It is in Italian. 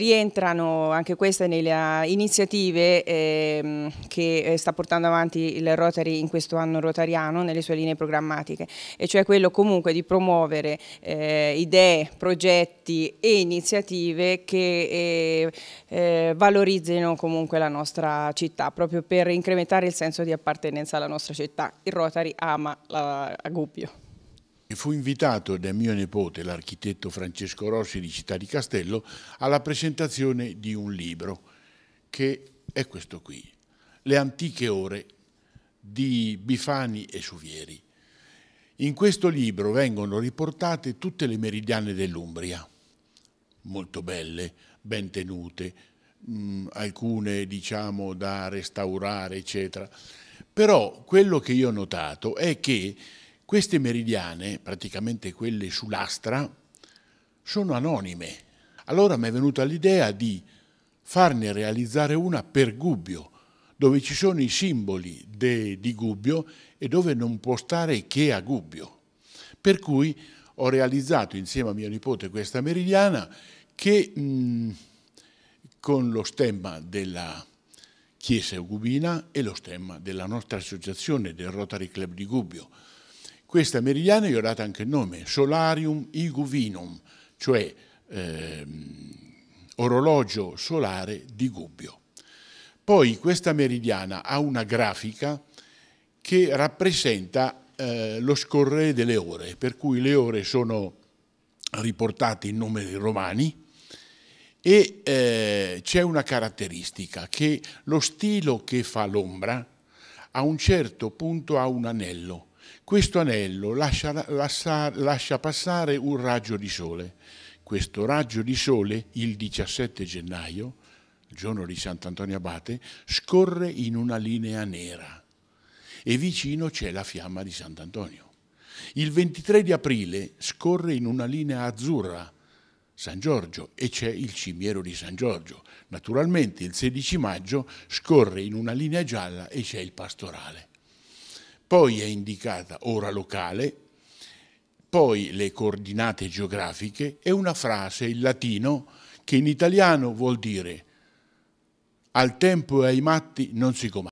Rientrano anche queste nelle eh, iniziative ehm, che eh, sta portando avanti il Rotary in questo anno rotariano nelle sue linee programmatiche e cioè quello comunque di promuovere eh, idee, progetti e iniziative che valorizzino comunque la nostra città proprio per incrementare il senso di appartenenza alla nostra città. Il Rotary ama la, Gubbio fu invitato da mio nipote, l'architetto Francesco Rossi di Città di Castello, alla presentazione di un libro che è questo qui, Le antiche ore di Bifani e Suvieri. In questo libro vengono riportate tutte le meridiane dell'Umbria, molto belle, ben tenute, mh, mm, alcune diciamo da restaurare, eccetera. Però quello che io ho notato è che queste meridiane, praticamente quelle sull'astra, sono anonime. Allora mi è venuta l'idea di farne realizzare una per Gubbio, dove ci sono i simboli de, di Gubbio e dove non può stare che a Gubbio. Per cui ho realizzato insieme a mio nipote questa meridiana che mh, con lo stemma della Chiesa Eugubina e lo stemma della nostra associazione del Rotary Club di Gubbio. Questa meridiana gli ho dato anche il nome, Solarium Iguvinum, cioè ehm, orologio solare di Gubbio. Poi questa meridiana ha una grafica che rappresenta eh, lo scorrere delle ore, per cui le ore sono riportate in numeri romani e eh, c'è una caratteristica che lo stilo che fa l'ombra a un certo punto ha un anello questo anello lascia, lascia, lascia passare un raggio di sole. Questo raggio di sole, il 17 gennaio, giorno di Sant'Antonio Abate, scorre in una linea nera e vicino c'è la fiamma di Sant'Antonio. Il 23 di aprile scorre in una linea azzurra San Giorgio e c'è il cimiero di San Giorgio. Naturalmente il 16 maggio scorre in una linea gialla e c'è il pastorale poi è indicata ora locale, poi le coordinate geografiche e una frase in latino che in italiano vuol dire al tempo e ai matti non si comanda.